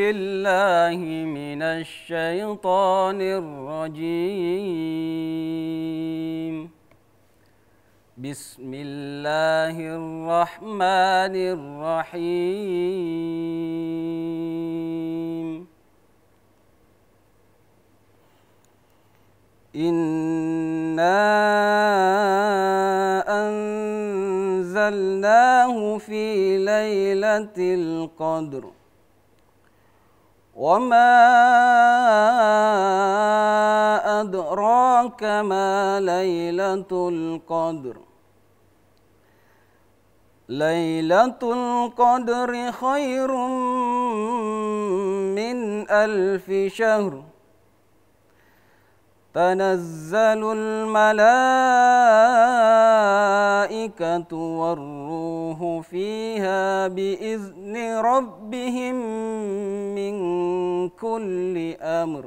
بالله من الشيطان الرجيم بسم الله الرحمن الرحيم إنا أنزلناه في ليلة القدر وما أدراك ما ليلة القدر ليلة القدر خير من ألف شهر تنزل الملائكة والروح فيها بإذن ربهم كل أمر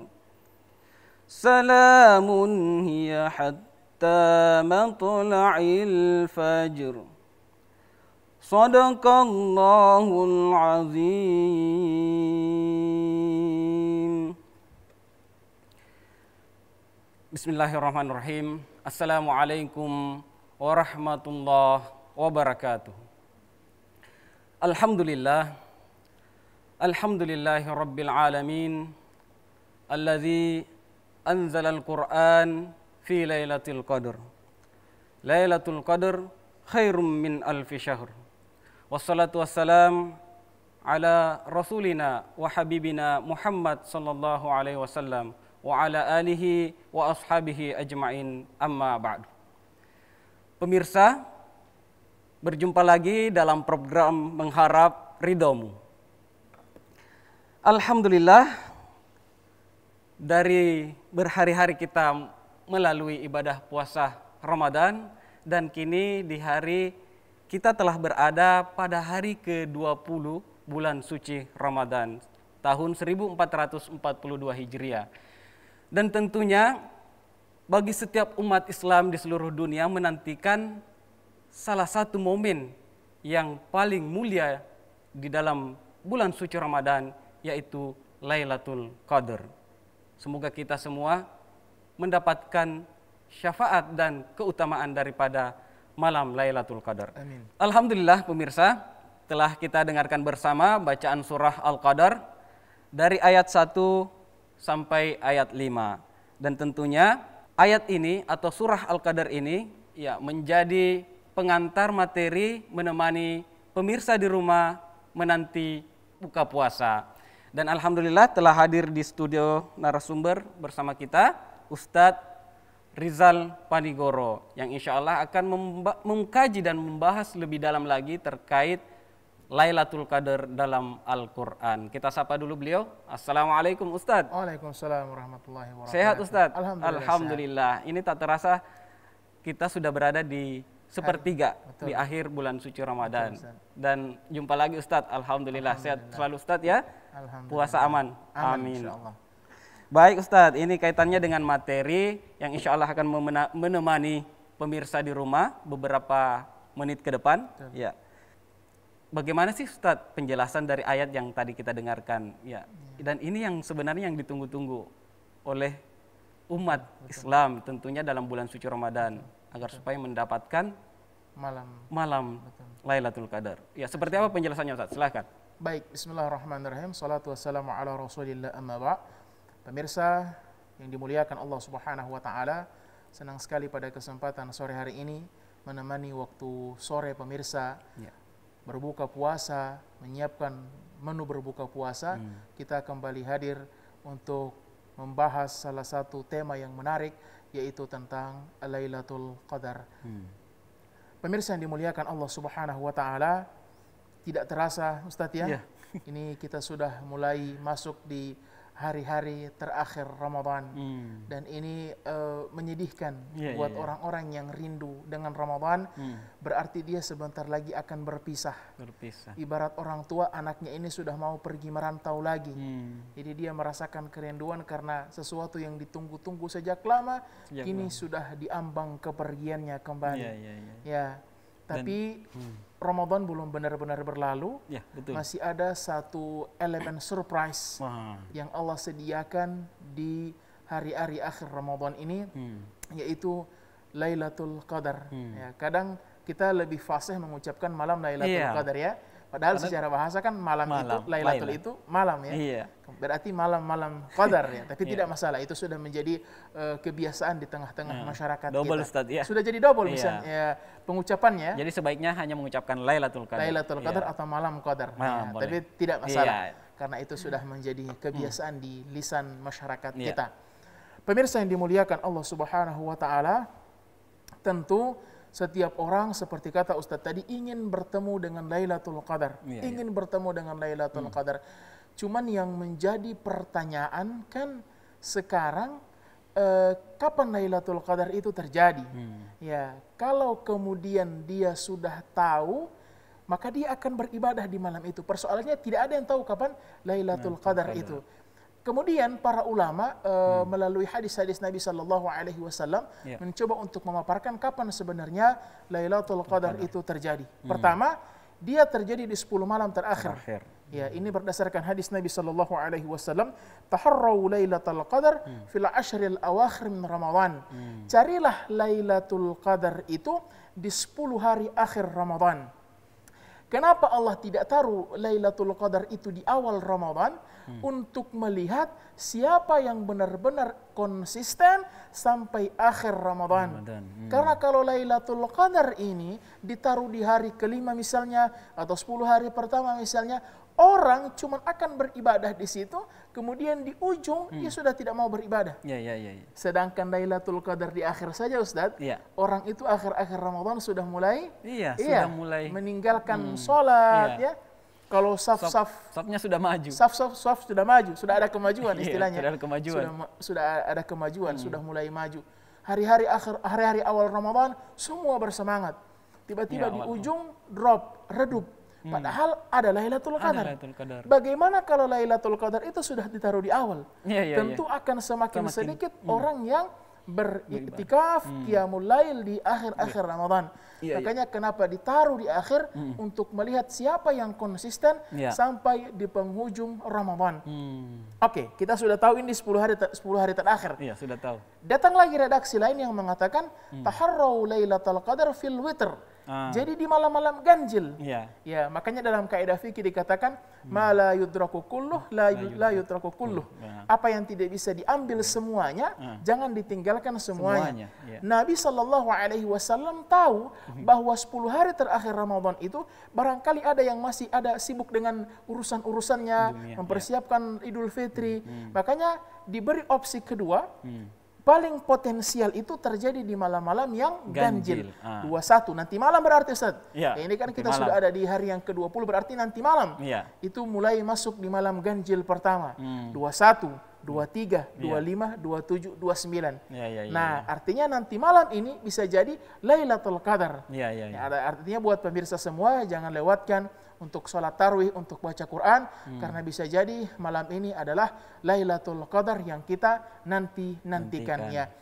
سلام هي حتى مطلع الفجر صدق الله العظيم بسم الله الرحمن الرحيم السلام عليكم ورحمة الله وبركاته الحمد لله الحمد لله رب العالمين الذي أنزل القرآن في ليلة القدر ليلة القدر خير من ألف شهر والصلاة والسلام على رسولنا وحبيبنا محمد صلى الله عليه وسلم وعلى اله واصحابه اجمعين اما بعد Pemirsa, berjumpa lagi dalam program Mengharap ridomu Alhamdulillah dari berhari-hari kita melalui ibadah puasa Ramadan dan kini di hari kita telah berada pada hari ke-20 bulan suci Ramadan tahun 1442 Hijriah. Dan tentunya bagi setiap umat Islam di seluruh dunia menantikan salah satu momen yang paling mulia di dalam bulan suci Ramadan yaitu Lailatul Qadar. Semoga kita semua mendapatkan syafaat dan keutamaan daripada malam Lailatul Qadar. Amin. Alhamdulillah pemirsa, telah kita dengarkan bersama bacaan surah Al-Qadar dari ayat 1 sampai ayat 5. Dan tentunya ayat ini atau surah Al-Qadar ini ya menjadi pengantar materi menemani pemirsa di rumah menanti buka puasa. Dan alhamdulillah telah hadir di studio narasumber bersama kita Ustadz Rizal Panigoro yang insya Allah akan mengkaji dan membahas lebih dalam lagi terkait Lailatul Qadar dalam Al-Quran. Kita sapa dulu beliau. Assalamualaikum Ustadz. Waalaikumsalam warahmatullahi wabarakatuh. Sehat Ustadz? Alhamdulillah. Alhamdulillah. Ini tak terasa kita sudah berada di sepertiga di akhir bulan suci Ramadan. Dan jumpa lagi Ustadz. Alhamdulillah. Alhamdulillah. Sehat selalu Ustadz ya puasa aman. aman Amin. Baik Ustadz, ini kaitannya dengan materi yang insya Allah akan menemani pemirsa di rumah beberapa menit ke depan. Betul. Ya. Bagaimana sih Ustadz penjelasan dari ayat yang tadi kita dengarkan? Ya. ya. Dan ini yang sebenarnya yang ditunggu-tunggu oleh umat Betul. Islam tentunya dalam bulan suci Ramadan Betul. agar Betul. supaya mendapatkan malam malam Lailatul Qadar. Ya, seperti apa penjelasannya Ustaz? Silahkan. Baik, bismillahirrahmanirrahim. Salatu wassalamu ala rasulillah amma ba' Pemirsa yang dimuliakan Allah subhanahu wa ta'ala, senang sekali pada kesempatan sore hari ini menemani waktu sore pemirsa. Ya. Berbuka puasa, menyiapkan menu berbuka puasa, hmm. kita kembali hadir untuk membahas salah satu tema yang menarik yaitu tentang Lailatul Qadar. Hmm. Pemirsa yang dimuliakan Allah Subhanahu wa taala, tidak terasa Ustadz ya, yeah. ini kita sudah mulai masuk di hari-hari terakhir Ramadan hmm. dan ini uh, menyedihkan yeah, iya, buat iya. orang-orang yeah, yang rindu dengan Ramadan hmm. berarti dia sebentar lagi akan berpisah. Berpisah. Ibarat orang tua anaknya ini sudah mau pergi merantau lagi. Hmm. Jadi dia merasakan kerinduan karena sesuatu yang ditunggu-tunggu sejak lama sejak kini lama. sudah diambang kepergiannya kembali. Yeah, yeah, yeah. Ya tapi hmm. Ramadan belum benar-benar berlalu. Ya, betul. Masih ada satu elemen surprise wow. yang Allah sediakan di hari-hari akhir Ramadan ini, hmm. yaitu Lailatul Qadar. Hmm. Ya, kadang kita lebih fasih mengucapkan malam Lailatul yeah. Qadar ya. Padahal Karena secara bahasa kan malam, malam itu, Lailatul ya. itu malam ya. Iya. Berarti malam-malam qadar ya. Tapi iya. tidak masalah, itu sudah menjadi uh, kebiasaan di tengah-tengah hmm. masyarakat double kita. Ustaz, ya. Sudah jadi double iya. misalnya ya, pengucapannya. Jadi sebaiknya hanya mengucapkan Lailatul Qadar. Lailatul iya. Qadar iya. atau malam qadar. Malam, ya. Tapi tidak masalah. Iya. Karena itu sudah menjadi hmm. kebiasaan hmm. di lisan masyarakat iya. kita. Pemirsa yang dimuliakan Allah Subhanahu wa taala, tentu setiap orang seperti kata Ustaz tadi ingin bertemu dengan Lailatul Qadar, ya, ingin bertemu dengan Lailatul hmm. Qadar. Cuman yang menjadi pertanyaan kan sekarang eh, kapan Lailatul Qadar itu terjadi? Hmm. Ya, kalau kemudian dia sudah tahu maka dia akan beribadah di malam itu. Persoalannya tidak ada yang tahu kapan Lailatul Qadar itu. Kemudian para ulama uh, hmm. melalui hadis-hadis Nabi Shallallahu Alaihi Wasallam ya. mencoba untuk memaparkan kapan sebenarnya Lailatul Qadar itu terjadi. Hmm. Pertama, dia terjadi di 10 malam terakhir. terakhir. Ya, hmm. ini berdasarkan hadis Nabi Shallallahu Alaihi Wasallam. Taharrau Lailatul Qadar hmm. fil ashril awakhir min Ramadan. Hmm. Carilah Lailatul Qadar itu di 10 hari akhir Ramadan. Kenapa Allah tidak taruh Lailatul Qadar itu di awal Ramadan? hmm. untuk melihat siapa yang benar-benar konsisten sampai akhir Ramadan. Ramadan. Hmm. Karena kalau Lailatul Qadar ini ditaruh di hari kelima misalnya atau sepuluh hari pertama misalnya, orang cuma akan beribadah di situ, kemudian di ujung hmm. dia sudah tidak mau beribadah. Ya, ya, ya, ya. Sedangkan Lailatul Qadar di akhir saja Ustadz, ya. orang itu akhir-akhir Ramadan sudah mulai ya, iya, sudah mulai meninggalkan hmm. sholat iya. ya, ya kalau saf-saf safnya sudah maju. Saf-saf saf sudah maju, sudah ada kemajuan iya, istilahnya. sudah ada kemajuan. Sudah, sudah ada kemajuan, hmm. sudah mulai maju. Hari-hari akhir hari-hari awal Ramadan semua bersemangat. Tiba-tiba ya, di ujung drop, redup. Hmm. Padahal ada Lailatul Qadar. Qadar. Bagaimana kalau Lailatul Qadar itu sudah ditaruh di awal? Ya, ya, Tentu ya. akan semakin, semakin sedikit hmm. orang yang beriktikaf hmm. qiyamul lail di akhir-akhir yeah. Ramadan. Yeah, iya. Makanya yeah. kenapa ditaruh di akhir hmm. untuk melihat siapa yang konsisten yeah. sampai di penghujung Ramadan. Hmm. Oke, okay, kita sudah tahu ini 10 hari 10 hari terakhir. Iya, yeah, sudah tahu. Datang lagi redaksi lain yang mengatakan hmm. taharrau lailatul qadar fil witr Ah. Jadi di malam-malam ganjil. Ya. ya, makanya dalam kaidah fikih dikatakan hmm. yudraku kulluh la, yu, la yudraku kulluh. Ya. Apa yang tidak bisa diambil ya. semuanya, hmm. jangan ditinggalkan semuanya. semuanya. Ya. Nabi Shallallahu alaihi wasallam tahu hmm. bahwa 10 hari terakhir Ramadan itu barangkali ada yang masih ada sibuk dengan urusan-urusannya, iya. mempersiapkan ya. Idul Fitri. Hmm. Makanya diberi opsi kedua, hmm paling potensial itu terjadi di malam-malam yang ganjil. ganjil. Ah. 21 nanti malam berarti Ustaz. Ya, ya, ini kan kita malam. sudah ada di hari yang ke-20 berarti nanti malam. Ya. Itu mulai masuk di malam ganjil pertama. Hmm. 21 23, tiga, 25, 27, 29. Ya, ya, ya, nah, ya. artinya nanti malam ini bisa jadi Lailatul Qadar. Ya, ya, ya. Artinya buat pemirsa semua jangan lewatkan untuk sholat tarwih, untuk baca Quran, hmm. karena bisa jadi malam ini adalah Lailatul Qadar yang kita nanti nantikannya. nantikan.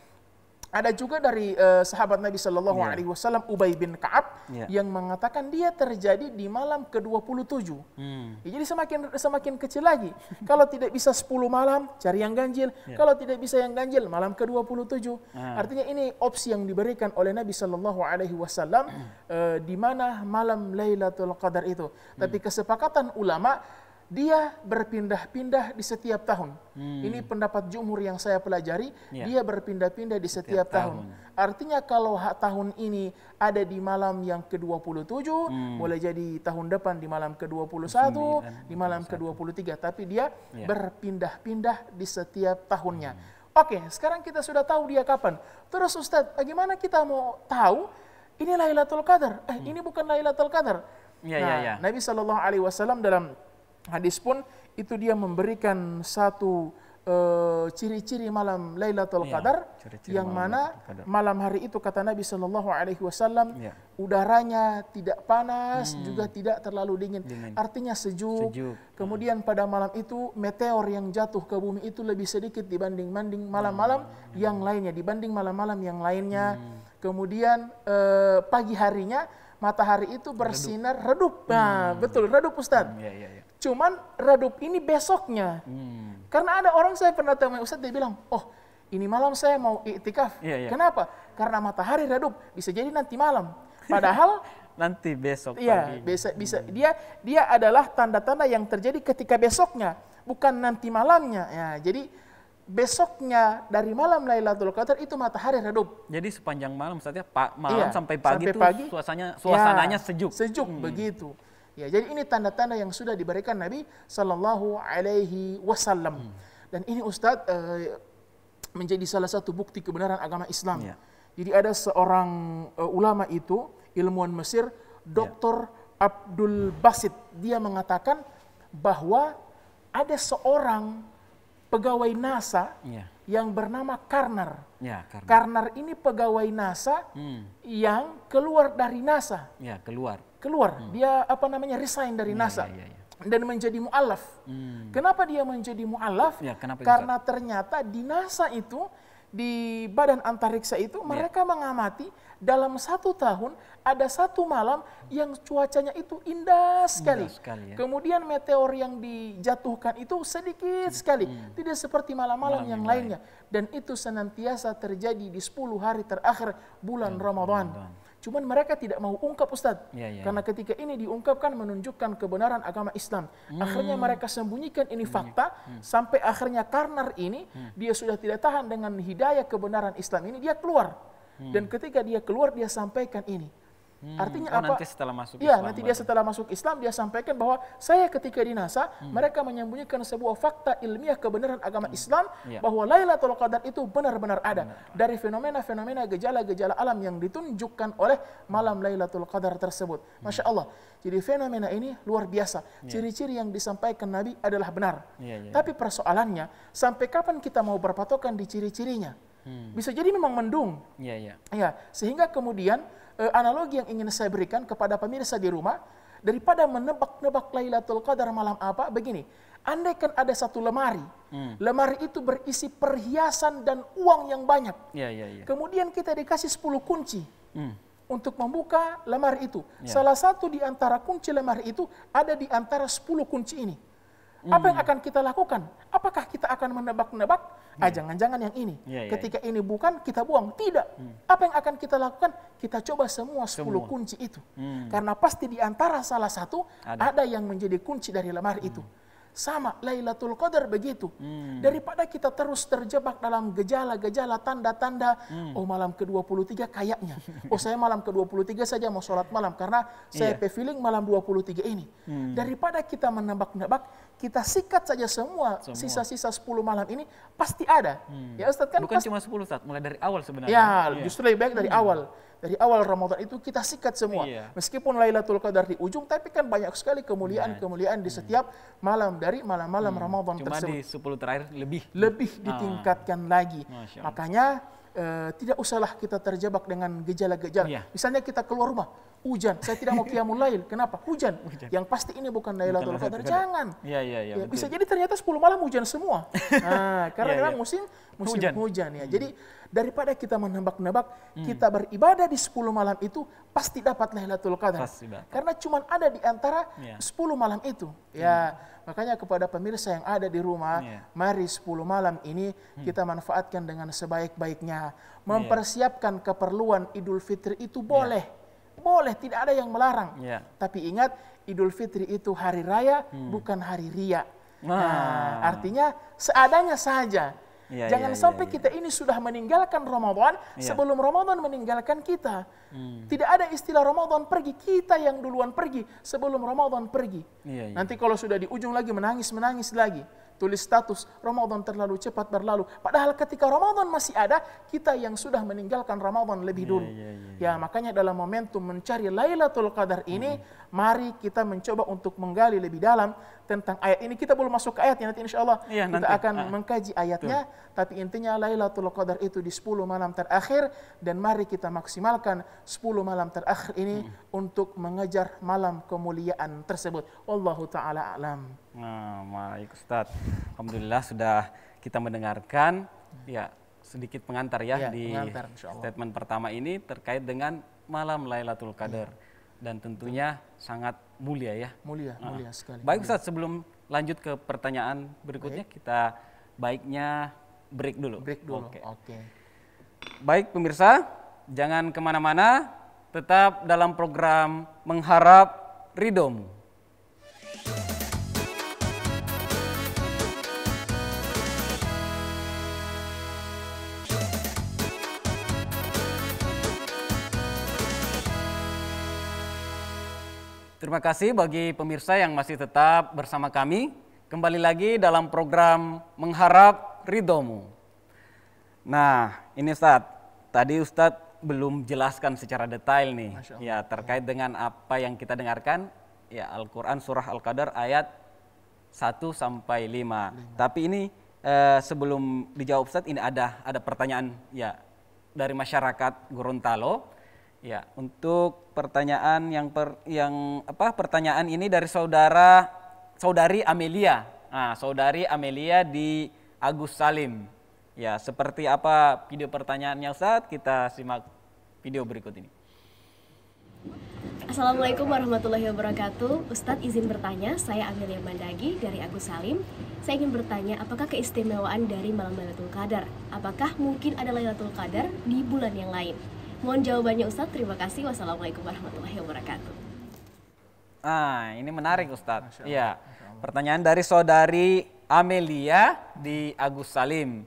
Ada juga dari uh, sahabat Nabi Shallallahu yeah. Alaihi Wasallam Ubay bin Kaab yeah. yang mengatakan dia terjadi di malam ke-27. Hmm. Ya, jadi semakin semakin kecil lagi. kalau tidak bisa 10 malam cari yang ganjil. Yeah. Kalau tidak bisa yang ganjil malam ke-27. Ah. Artinya ini opsi yang diberikan oleh Nabi Shallallahu Alaihi Wasallam uh, di mana malam Lailatul Qadar itu. Hmm. Tapi kesepakatan ulama dia berpindah-pindah di setiap tahun. Hmm. Ini pendapat jumhur yang saya pelajari, ya. dia berpindah-pindah di setiap, setiap tahun. tahun. Artinya kalau tahun ini ada di malam yang ke-27, hmm. boleh jadi tahun depan di malam ke-21, di malam ke-23, tapi dia ya. berpindah-pindah di setiap tahunnya. Hmm. Oke, sekarang kita sudah tahu dia kapan. Terus Ustadz, bagaimana kita mau tahu ini Lailatul Qadar? Eh, hmm. ini bukan Lailatul Qadar. Ya, ya, nah, ya. Nabi Shallallahu Alaihi Wasallam dalam hadis pun itu dia memberikan satu eh, ciri-ciri uh, malam Lailatul ya, Qadar ciri -ciri yang malam mana Qadar. malam hari itu kata Nabi Shallallahu Alaihi Wasallam ya. udaranya tidak panas hmm. juga tidak terlalu dingin, dingin. artinya sejuk. sejuk kemudian pada malam itu meteor yang jatuh ke bumi itu lebih sedikit dibanding banding malam-malam hmm. yang lainnya dibanding malam-malam yang lainnya hmm. kemudian uh, pagi harinya matahari itu bersinar redup, redup. nah hmm. betul redup Ustaz hmm, ya, ya, ya. Cuman redup ini besoknya. Hmm. Karena ada orang saya pernah temui Ustaz, dia bilang, oh ini malam saya mau iktikaf. Yeah, yeah. Kenapa? Karena matahari redup, bisa jadi nanti malam. Padahal nanti besok iya, pagi. bisa bisa hmm. dia dia adalah tanda-tanda yang terjadi ketika besoknya, bukan nanti malamnya. Ya, jadi besoknya dari malam Lailatul Qadar itu matahari redup. Jadi sepanjang malam, saatnya pak malam iya, sampai pagi sampai itu ya, suasananya suasananya ya, sejuk. Sejuk hmm. begitu. Ya, jadi ini tanda-tanda yang sudah diberikan Nabi Shallallahu Alaihi Wasallam. Hmm. Dan ini Ustadz eh, menjadi salah satu bukti kebenaran agama Islam. Yeah. Jadi ada seorang uh, ulama itu ilmuwan Mesir, ya. Dr. Yeah. Abdul Basit, dia mengatakan bahwa ada seorang pegawai NASA yeah. yang bernama Kerner. Ya, Karner ini pegawai NASA hmm. yang keluar dari NASA. Ya, keluar keluar. Hmm. Dia apa namanya resign dari ya, NASA. ya, ya. dan menjadi mualaf. Hmm. Kenapa dia menjadi mualaf? Ya, kenapa Karena itu? ternyata di NASA itu di badan antariksa itu ya. mereka mengamati dalam satu tahun ada satu malam yang cuacanya itu indah sekali. Indah sekali ya. Kemudian meteor yang dijatuhkan itu sedikit sekali, hmm. tidak seperti malam-malam yang, lainnya. Lain. Dan itu senantiasa terjadi di 10 hari terakhir bulan ya, Ramadan. Ramadan. Cuman mereka tidak mau ungkap Ustaz. Ya, ya, Karena ya. ketika ini diungkapkan menunjukkan kebenaran agama Islam. Hmm. Akhirnya mereka sembunyikan ini fakta hmm. sampai akhirnya Karnar ini hmm. dia sudah tidak tahan dengan hidayah kebenaran Islam ini dia keluar. Hmm. Dan ketika dia keluar dia sampaikan ini. Hmm. Artinya oh, apa? Nanti setelah masuk ya, Islam. nanti dia setelah masuk Islam dia sampaikan bahwa saya ketika di NASA hmm. mereka menyembunyikan sebuah fakta ilmiah kebenaran agama hmm. Islam ya. bahwa Lailatul Qadar itu benar-benar ada benar. dari fenomena-fenomena gejala-gejala alam yang ditunjukkan oleh malam Lailatul Qadar tersebut. Hmm. Masya Allah. Jadi fenomena ini luar biasa. Iya. Ciri-ciri ya. yang disampaikan Nabi adalah benar. ya, ya. Tapi persoalannya sampai kapan kita mau berpatokan di ciri-cirinya? Hmm. Bisa jadi memang mendung. Iya, iya. Ya, sehingga kemudian e, analogi yang ingin saya berikan kepada pemirsa di rumah daripada menebak-nebak Lailatul Qadar malam apa begini. Andai kan ada satu lemari, hmm. lemari itu berisi perhiasan dan uang yang banyak. Iya, iya, iya. Kemudian kita dikasih 10 kunci hmm. untuk membuka lemari itu. Ya. Salah satu di antara kunci lemari itu ada di antara 10 kunci ini. Hmm. Apa yang hmm. akan kita lakukan? Apakah kita akan menebak-nebak? Ah, hmm. Ah, jangan-jangan yang ini. Ya, ya, Ketika ya. ini bukan, kita buang. Tidak. Hmm. Apa yang akan kita lakukan? Kita coba semua 10 semua. kunci itu. Hmm. Karena pasti di antara salah satu, ada, ada yang menjadi kunci dari lemari hmm. itu. Sama, Lailatul Qadar begitu. Hmm. Daripada kita terus terjebak dalam gejala-gejala, tanda-tanda, hmm. oh malam ke-23 kayaknya. Oh saya malam ke-23 saja mau sholat malam, karena saya yeah. Iya. feeling malam 23 ini. Hmm. Daripada kita menebak-nebak, kita sikat saja semua sisa-sisa 10 malam ini pasti ada. Hmm. Ya Ustaz kan bukan pasti, cuma 10 Ustaz, mulai dari awal sebenarnya. Ya, iya. justru lebih baik dari hmm. awal. Dari awal Ramadan itu kita sikat semua. Iya. Meskipun Lailatul Qadar di ujung tapi kan banyak sekali kemuliaan-kemuliaan di iya. setiap hmm. malam dari malam-malam hmm. Ramadan cuma tersebut. Cuma di 10 terakhir lebih lebih ah. ditingkatkan ah. lagi. Makanya Eh, tidak usahlah kita terjebak dengan gejala-gejala. Ya. Misalnya kita keluar rumah, hujan. Saya tidak mau kiamul lail. Kenapa? Hujan. hujan. Yang pasti ini bukan Lailatul Qadar. Jangan. Ya, ya, ya, ya, bisa jadi ternyata 10 malam hujan semua. Nah, karena iya, memang ya. musim musim hujan, hujan ya. Hmm. Jadi daripada kita menebak-nebak, hmm. kita beribadah di 10 malam itu pasti dapat Lailatul Qadar. Pasti Karena cuma ada di antara ya. 10 malam itu. Hmm. Ya. Hmm Makanya kepada pemirsa yang ada di rumah, yeah. mari 10 malam ini hmm. kita manfaatkan dengan sebaik-baiknya. Iya. Mempersiapkan yeah. keperluan Idul Fitri itu iya. boleh. Yeah. Boleh, tidak ada yang melarang. Yeah. Tapi ingat, Idul Fitri itu hari raya, hmm. bukan hari ria. Nah, nah artinya seadanya saja. Ya, Jangan ya, sampai ya, kita ini sudah meninggalkan Ramadan iya. sebelum Ramadan meninggalkan kita. Hmm. Tidak ada istilah Ramadan pergi, kita yang duluan pergi sebelum Ramadan pergi. Iya, Nanti kalau sudah di ujung lagi menangis-menangis lagi tulis status, Ramadan terlalu cepat berlalu. Padahal ketika Ramadan masih ada, kita yang sudah meninggalkan Ramadan lebih iya, dulu. Yeah, yeah, yeah, ya, makanya dalam momentum mencari Lailatul Qadar ini, hmm. mari kita mencoba untuk menggali lebih dalam tentang ayat ini. Kita belum masuk ke ayatnya, nanti insya Allah iya, kita nanti. akan ah. mengkaji ayatnya. Tuh. Tapi intinya Lailatul Qadar itu di 10 malam terakhir, dan mari kita maksimalkan 10 malam terakhir ini hmm. untuk mengejar malam kemuliaan tersebut. Wallahu ta'ala alam. Nah, baik Ustaz. Alhamdulillah sudah kita mendengarkan ya sedikit pengantar ya, ya di pengantar, statement pertama ini terkait dengan malam Lailatul Qadar. Ya. Dan tentunya sangat mulia ya. Mulia, nah. mulia sekali. Baik Ustaz, sebelum lanjut ke pertanyaan berikutnya baik. kita baiknya break dulu. Break dulu. Oke. Okay. Okay. Baik pemirsa, jangan kemana-mana, tetap dalam program mengharap Ridomu. Terima kasih bagi pemirsa yang masih tetap bersama kami. Kembali lagi dalam program Mengharap Ridomu. Nah, ini saat tadi Ustadz belum jelaskan secara detail nih. Ya, terkait dengan apa yang kita dengarkan, ya Al-Quran Surah Al-Qadar ayat 1 sampai 5. Tapi ini eh, sebelum dijawab Ustadz, ini ada ada pertanyaan ya dari masyarakat Gorontalo Ya, untuk pertanyaan yang per, yang apa? Pertanyaan ini dari saudara saudari Amelia. Nah, saudari Amelia di Agus Salim. Ya, seperti apa video pertanyaannya saat kita simak video berikut ini. Assalamualaikum warahmatullahi wabarakatuh. Ustadz izin bertanya, saya Amelia Mandagi dari Agus Salim. Saya ingin bertanya, apakah keistimewaan dari malam Lailatul Qadar? Apakah mungkin ada Lailatul Qadar di bulan yang lain? Mohon jawabannya Ustadz. Terima kasih. Wassalamualaikum warahmatullahi wabarakatuh. Ah, ini menarik Ustadz. Iya. Pertanyaan dari saudari Amelia di Agus Salim.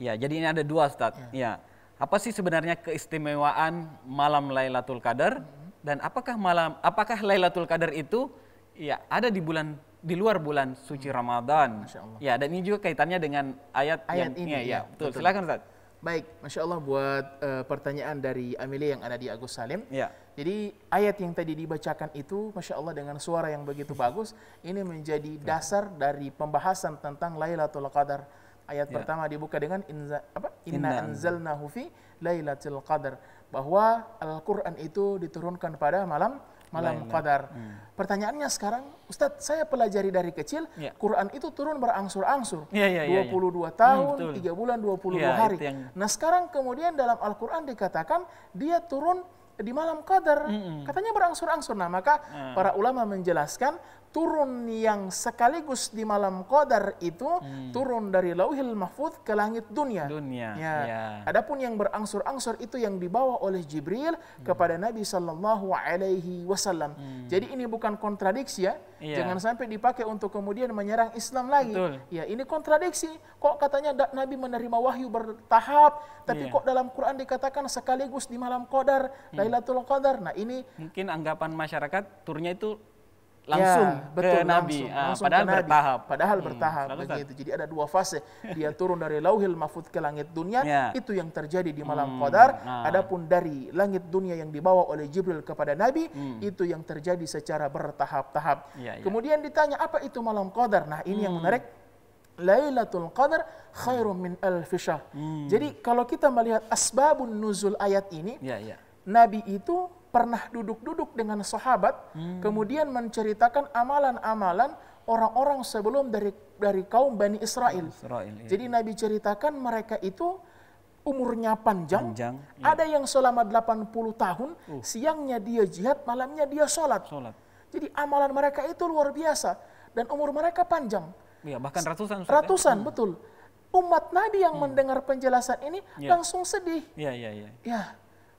Ya, jadi ini ada dua Ustadz. Ya. ya. Apa sih sebenarnya keistimewaan malam Lailatul Qadar? Dan apakah malam apakah Lailatul Qadar itu ya ada di bulan di luar bulan suci hmm. Ramadan. Ya, dan ini juga kaitannya dengan ayat, ayat yang, iya, ini. Ya, ya, ya betul. betul. Silakan Ustaz. Baik, Masya Allah buat uh, pertanyaan dari Amelia yang ada di Agus Salim. Ya. Jadi ayat yang tadi dibacakan itu, Masya Allah dengan suara yang begitu bagus, ini menjadi ya. dasar dari pembahasan tentang Lailatul Qadar. Ayat ya. pertama dibuka dengan inza, apa? Inna, anzalna hufi Lailatul Qadar. Bahwa Al-Quran itu diturunkan pada malam malam Lain, nah. qadar. Hmm. Pertanyaannya sekarang, Ustadz, saya pelajari dari kecil, ya. Quran itu turun berangsur-angsur. Ya, ya, ya, 22 ya. Hmm, tahun, hmm, bulan 3 bulan, 22 ya, hari. Yang... Nah sekarang kemudian dalam Al-Quran dikatakan, dia turun di malam qadar. Mm -mm. Katanya berangsur-angsur. Nah maka mm. para ulama menjelaskan turun yang sekaligus di malam qadar itu hmm. turun dari lauhil mahfud ke langit dunia. Dunia. Ya. ya. Adapun yang berangsur-angsur itu yang dibawa oleh Jibril hmm. kepada Nabi sallallahu alaihi wasallam. Hmm. Jadi ini bukan kontradiksi ya. ya. Jangan sampai dipakai untuk kemudian menyerang Islam lagi. Betul. Ya, ini kontradiksi. Kok katanya Nabi menerima wahyu bertahap, tapi ya. kok dalam Quran dikatakan sekaligus di malam qadar, hmm. Lailatul Qadar. Nah, ini mungkin anggapan masyarakat turunnya itu langsung ya, betul, ke Nabi. Langsung, ah, langsung padahal ke Nabi. bertahap. Padahal hmm, bertahap begitu. Jadi ada dua fase. Dia turun dari Lauhil mafud ke langit dunia, ya. itu yang terjadi di malam hmm, Qadar. Nah. Adapun dari langit dunia yang dibawa oleh Jibril kepada Nabi, hmm. itu yang terjadi secara bertahap-tahap. Ya, ya. Kemudian ditanya apa itu malam Qadar? Nah, ini hmm. yang menarik. Lailatul Qadar khairun min alfi Hmm. Jadi kalau kita melihat asbabun nuzul ayat ini, ya, ya. Nabi itu pernah duduk-duduk dengan sahabat, hmm. kemudian menceritakan amalan-amalan orang-orang sebelum dari dari kaum Bani Israel. Israel iya. Jadi Nabi ceritakan mereka itu umurnya panjang, panjang iya. ada yang selama 80 tahun, uh. siangnya dia jihad, malamnya dia sholat. sholat. Jadi amalan mereka itu luar biasa dan umur mereka panjang. Iya, ya, bahkan ratusan. Ratusan, hmm. ya? betul. Umat Nabi yang hmm. mendengar penjelasan ini ya. langsung sedih. Iya, iya, ya, ya, ya. ya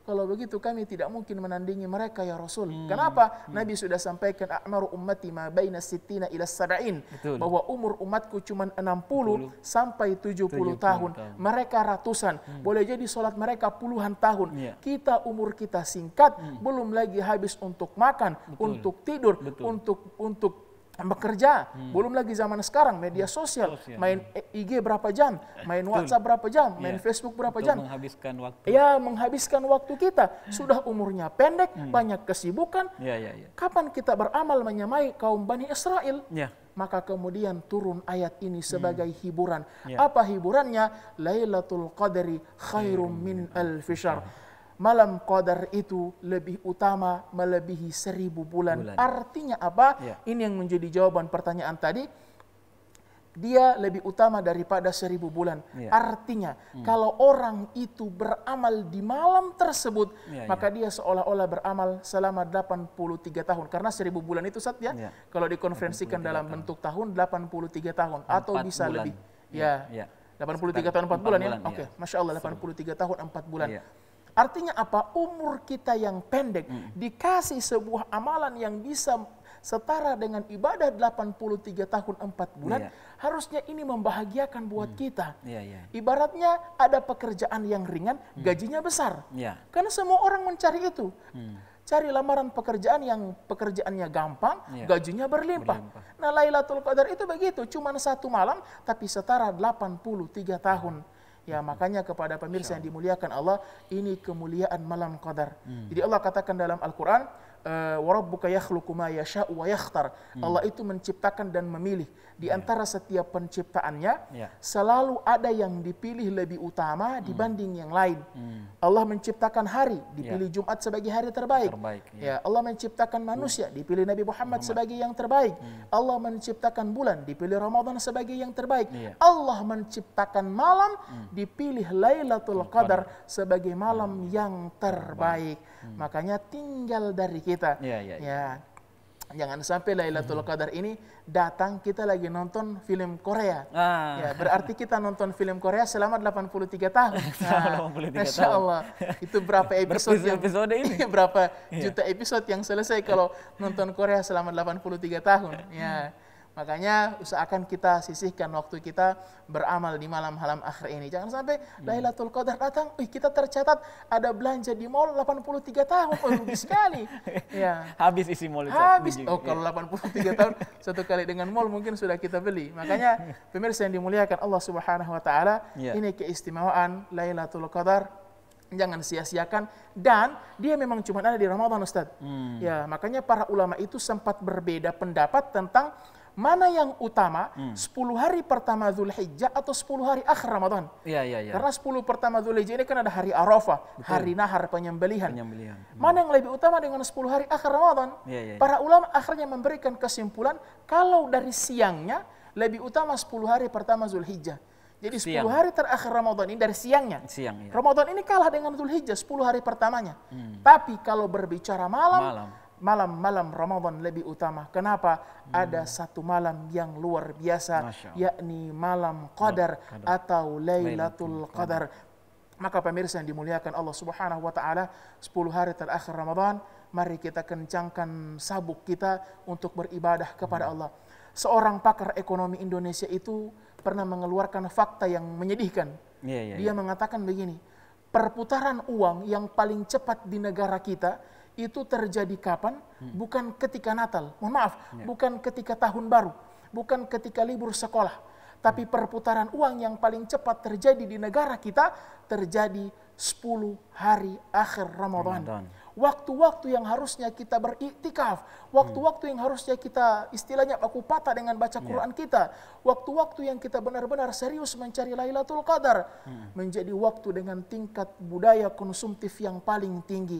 kalau begitu kami tidak mungkin menandingi mereka ya Rasul. Hmm. Kenapa? Hmm. Nabi sudah sampaikan a'maru ummati ma baina sittina ila sab'in bahwa umur umatku cuma 60, puluh sampai 70, 70 tahun. tahun. Mereka ratusan. Hmm. Boleh jadi sholat mereka puluhan tahun. Yeah. Kita umur kita singkat, hmm. belum lagi habis untuk makan, Betul. untuk tidur, Betul. untuk untuk Bekerja, Hmm. Belum lagi zaman sekarang media hmm. sosial, sosial. main hmm. IG berapa jam, eh, main Betul. WhatsApp berapa jam, ya. main Facebook berapa Betul, jam. menghabiskan waktu. Ya, menghabiskan waktu kita. Hmm. Sudah umurnya pendek, hmm. banyak kesibukan. Ya, ya, ya. Kapan kita beramal menyamai kaum Bani Israel? Ya. Maka kemudian turun ayat ini sebagai hmm. hiburan. Ya. Apa hiburannya? Lailatul Qadri khairum iya, min al Ya iya malam qadar itu lebih utama melebihi seribu bulan. bulan. Artinya apa? Ya. Ini yang menjadi jawaban pertanyaan tadi. Dia lebih utama daripada seribu bulan. Ya. Artinya, hmm. kalau orang itu beramal di malam tersebut, ya, ya. maka ya. dia seolah-olah beramal selama 83 tahun. Karena seribu bulan itu saat ya, ya, kalau dikonferensikan dalam tahun. bentuk tahun 83 tahun atau bisa bulan. lebih. Ya. ya. 83 ya. tiga tahun 4 bulan, bulan ya. Oke, okay. Masya Allah 83 tahun 4 bulan. Ya. Artinya apa? Umur kita yang pendek hmm. dikasih sebuah amalan yang bisa setara dengan ibadah 83 tahun 4 bulan, yeah. harusnya ini membahagiakan buat hmm. kita. Yeah, yeah. Ibaratnya ada pekerjaan yang ringan, hmm. gajinya besar. Yeah. Karena semua orang mencari itu. Hmm. Cari lamaran pekerjaan yang pekerjaannya gampang, yeah. gajinya berlimpah. berlimpah. Nah, Lailatul Qadar itu begitu, cuma satu malam tapi setara 83 tahun. Hmm Ya makanya kepada pemirsa yang dimuliakan Allah ini kemuliaan malam qadar. Hmm. Jadi Allah katakan dalam Al-Qur'an, eh, "Wa rabbuka yakhluqu ma hmm. Allah itu menciptakan dan memilih. Di ya. antara setiap penciptaannya ya. selalu ada yang dipilih lebih utama hmm. dibanding yang lain. Hmm. Allah menciptakan hari, ya. dipilih Jumat sebagai hari terbaik. terbaik ya. Allah menciptakan manusia, hmm. dipilih Nabi Muhammad, Muhammad. sebagai yang terbaik. Allah menciptakan bulan, dipilih Ramadan sebagai yang terbaik. Iya. Allah menciptakan malam, dipilih Lailatul Qadar sebagai malam yang terbaik. Makanya tinggal dari kita. Iya, iya, ya, ya, ya. ya Jangan sampai Lailatul hmm. Qadar ini datang kita lagi nonton film Korea. Ah. Ya, berarti kita nonton film Korea selama 83 tahun. Nah, 83 Masya Allah. Itu berapa episode yang episode ini? berapa iya. juta episode yang selesai kalau nonton Korea selama 83 tahun. Ya. Hmm. Makanya usahakan kita sisihkan waktu kita beramal di malam halam akhir ini. Jangan sampai hmm. Lailatul Qadar datang, wih kita tercatat ada belanja di mall 83 tahun, oh, rugi sekali. ya. Habis isi mall itu. Habis. Oh, kalau 83 iya. tahun satu kali dengan mall mungkin sudah kita beli. Makanya pemirsa yang dimuliakan Allah Subhanahu wa taala, yeah. ini keistimewaan Lailatul Qadar jangan sia-siakan dan dia memang cuma ada di Ramadan Ustaz. Hmm. Ya, makanya para ulama itu sempat berbeda pendapat tentang mana yang utama hmm. 10 hari pertama Zulhijjah atau 10 hari akhir Ramadan. Iya, iya, iya. Karena 10 pertama Zulhijjah ini kan ada hari Arafah, hari nahar penyembelihan. penyembelihan. Hmm. Mana yang lebih utama dengan 10 hari akhir Ramadan? Ya, ya, ya. Para ulama akhirnya memberikan kesimpulan kalau dari siangnya lebih utama 10 hari pertama Zulhijjah. Jadi siang. 10 hari terakhir Ramadan ini dari siangnya. Siang, ya. Ramadan ini kalah dengan Zulhijjah 10 hari pertamanya. Hmm. Tapi kalau berbicara malam, malam malam-malam Ramadan lebih utama. Kenapa? Hmm. Ada satu malam yang luar biasa, yakni malam Qadar atau Lailatul Qadar. Maka pemirsa yang dimuliakan Allah Subhanahu wa taala, 10 hari terakhir Ramadan, mari kita kencangkan sabuk kita untuk beribadah kepada hmm. Allah. Seorang pakar ekonomi Indonesia itu pernah mengeluarkan fakta yang menyedihkan. Yeah, yeah, Dia yeah. mengatakan begini, perputaran uang yang paling cepat di negara kita itu terjadi kapan? Hmm. Bukan ketika Natal, mohon maaf, yeah. bukan ketika tahun baru, bukan ketika libur sekolah, tapi hmm. perputaran uang yang paling cepat terjadi di negara kita terjadi 10 hari akhir Ramadan. Waktu-waktu yang harusnya kita beriktikaf, waktu-waktu hmm. yang harusnya kita istilahnya aku patah dengan baca ya. Quran yeah. kita, waktu-waktu yang kita benar-benar serius mencari Lailatul Qadar hmm. menjadi waktu dengan tingkat budaya konsumtif yang paling tinggi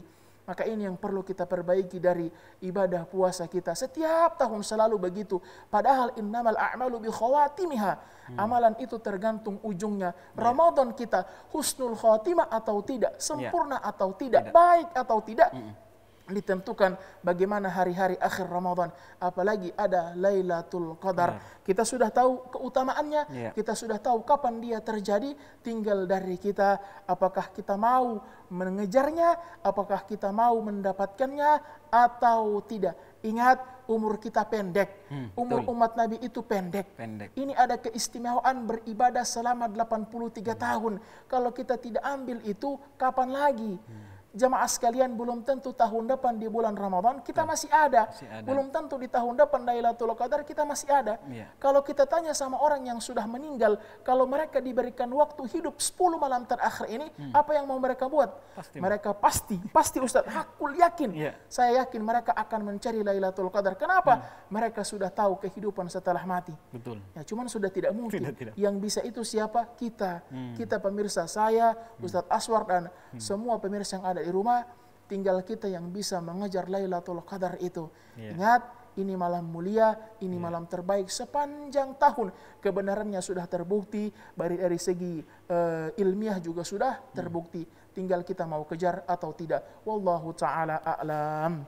maka ini yang perlu kita perbaiki dari ibadah puasa kita. Setiap tahun selalu begitu. Padahal innamal a'malu bi khawatimiha. Hmm. Amalan itu tergantung ujungnya. Yeah. Ramadan kita husnul khawatimah atau tidak, ya. sempurna yeah. atau tidak, tidak, baik atau tidak, mm ditentukan bagaimana hari-hari akhir Ramadan apalagi ada Lailatul Qadar Hmm. kita sudah tahu keutamaannya yeah. kita sudah tahu kapan dia terjadi tinggal dari kita apakah kita mau mengejarnya apakah kita mau mendapatkannya atau tidak ingat umur kita pendek hmm, umur betul. umat Nabi itu pendek. pendek ini ada keistimewaan beribadah selama 83 hmm. tahun kalau kita tidak ambil itu kapan lagi hmm jamaah sekalian belum tentu tahun depan di bulan Ramadan kita ya. masih, ada. masih ada. Belum tentu di tahun depan Lailatul Qadar kita masih ada. Ya. Kalau kita tanya sama orang yang sudah meninggal, kalau mereka diberikan waktu hidup 10 malam terakhir ini, hmm. apa yang mau mereka buat? Pasti. Mereka pasti, pasti Ustadz, hakul yakin. Ya. Saya yakin mereka akan mencari Lailatul Qadar. Kenapa? Hmm. Mereka sudah tahu kehidupan setelah mati. Betul. Ya, cuman sudah tidak mungkin. Tidak, tidak. Yang bisa itu siapa? Kita. Hmm. Kita pemirsa, saya, hmm. Ustadz Aswar dan hmm. semua pemirsa yang ada dari rumah, tinggal kita yang bisa mengejar Lailatul Qadar itu. Yeah. Ingat, ini malam mulia, ini yeah. malam terbaik sepanjang tahun. Kebenarannya sudah terbukti, dari, dari segi uh, ilmiah juga sudah hmm. terbukti. Hmm. Tinggal kita mau kejar atau tidak. Wallahu taala a'lam.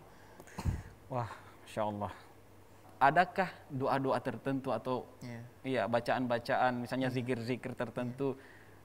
Wah, Masya Allah. Adakah doa-doa tertentu atau yeah. iya bacaan-bacaan misalnya iya. zikir-zikir tertentu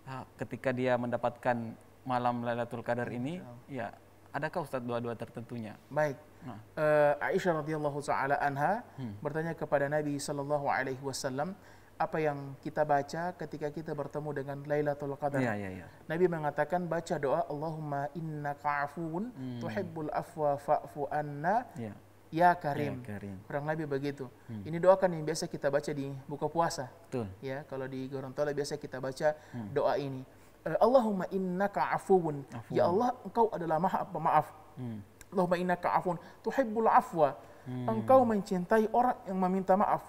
yeah. Iya. ketika dia mendapatkan malam Lailatul Qadar ini ya, ya adakah Ustadz doa-doa tertentunya? Baik. Nah. Uh, Aisyah radhiyallahu taala anha hmm. bertanya kepada Nabi sallallahu alaihi wasallam apa yang kita baca ketika kita bertemu dengan Lailatul Qadar. Ya, ya, ya. Nabi mengatakan baca doa Allahumma innaka afuun hmm. tuhibbul afwa fa'fu anna ya. Ya Karim. Ya, Karim. Kurang lebih begitu. Hmm. Ini doakan yang biasa kita baca di buka puasa. Betul. Ya, kalau di Gorontalo biasa kita baca hmm. doa ini. Eh, Allahumma innaka Afuun. Ya Allah, engkau adalah maha pemaaf. Hmm. Allahumma innaka afuun. Tuhibbul afwa. Hmm. Engkau mencintai orang yang meminta maaf.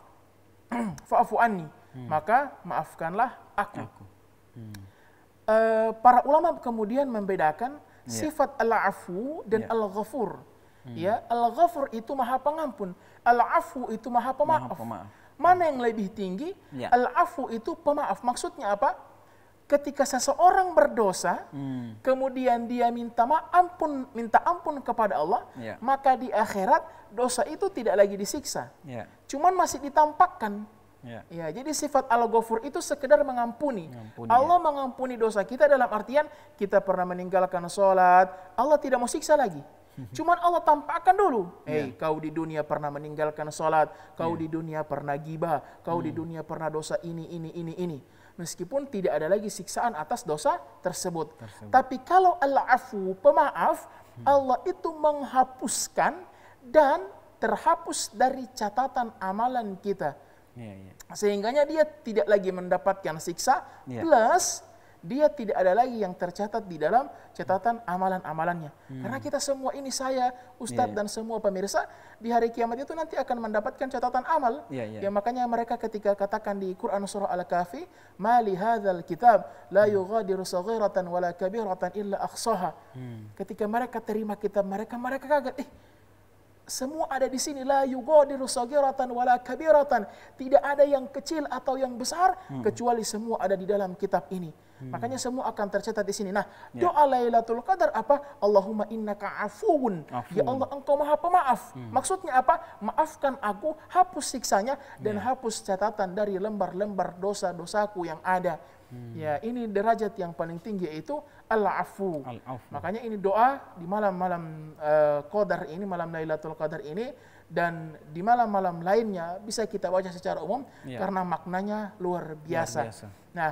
Fa'afu anni. Hmm. Maka maafkanlah aku. aku. Hmm. Eh, para ulama kemudian membedakan yeah. sifat al-afu dan yeah. al-ghafur. Hmm. Ya, al-ghafur itu maha pengampun. Al-afu itu maha pemaaf. Maha pemaaf. Mana yang lebih tinggi? Ya. Al-afu itu pemaaf. Maksudnya apa? ketika seseorang berdosa, hmm. kemudian dia minta ampun, minta ampun kepada Allah, yeah. maka di akhirat dosa itu tidak lagi disiksa, yeah. cuman masih ditampakkan. Yeah. Ya, jadi sifat Al-Ghafur itu sekedar mengampuni. mengampuni ya. Allah ya. mengampuni dosa kita dalam artian kita pernah meninggalkan sholat, Allah tidak mau siksa lagi. Cuman Allah tampakkan dulu. Ya. hey, yeah. kau di dunia pernah meninggalkan sholat, kau yeah. di dunia pernah gibah, kau hmm. di dunia pernah dosa ini, ini, ini, ini meskipun tidak ada lagi siksaan atas dosa tersebut. tersebut. Tapi kalau al-afu pemaaf, Allah itu menghapuskan dan terhapus dari catatan amalan kita. Yeah, yeah. Sehingganya dia tidak lagi mendapatkan siksa yeah. plus dia tidak ada lagi yang tercatat di dalam catatan amalan-amalannya. Hmm. Karena kita semua ini saya, Ustadz yeah. dan semua pemirsa di hari kiamat itu nanti akan mendapatkan catatan amal. Yeah, yeah. Ya makanya mereka ketika katakan di Quran surah Al-Kahfi, mali hadzal kitab la hmm. yughadiru saghiratan wala kabiratan illa akhsaha." Hmm. Ketika mereka terima kitab mereka, mereka kaget, "Eh, semua ada di sini la yughadiru saghiratan wala kabiratan tidak ada yang kecil atau yang besar hmm. kecuali semua ada di dalam kitab ini Hmm. Makanya semua akan tercatat di sini. Nah, ya. doa Lailatul Qadar apa? Allahumma innaka afuun. Ya Allah, engkau Maha Pemaaf. Hmm. Maksudnya apa? Maafkan aku, hapus siksanya dan ya. hapus catatan dari lembar-lembar dosa-dosaku yang ada. Hmm. Ya, ini derajat yang paling tinggi yaitu al-afu. Al, Makanya ini doa di malam-malam uh, Qadar ini, malam Lailatul Qadar ini dan di malam-malam lainnya bisa kita baca secara umum ya. karena maknanya luar biasa. Luar biasa. Nah,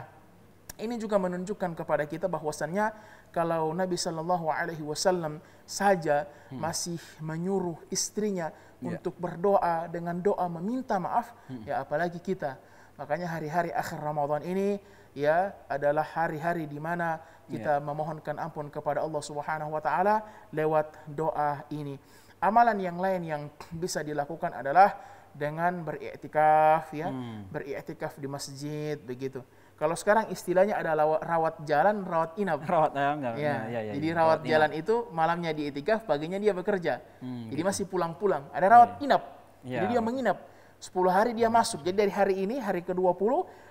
ini juga menunjukkan kepada kita bahwasannya kalau Nabi Shallallahu Alaihi Wasallam saja hmm. masih menyuruh istrinya yeah. untuk berdoa dengan doa meminta maaf, hmm. ya apalagi kita. Makanya hari-hari akhir Ramadan ini ya adalah hari-hari di mana kita yeah. memohonkan ampun kepada Allah Subhanahu wa taala lewat doa ini. Amalan yang lain yang bisa dilakukan adalah dengan beriktikaf ya, hmm. beriktikaf di masjid begitu. Kalau sekarang istilahnya ada rawat jalan, rawat inap. Rawat ah, ya, ya. Ya, ya, Jadi ya, rawat, rawat jalan itu malamnya di itikaf, paginya dia bekerja. Hmm, Jadi gitu. masih pulang-pulang. Ada rawat ya. inap. Ya. Jadi dia menginap. 10 hari dia masuk. Jadi dari hari ini hari ke-20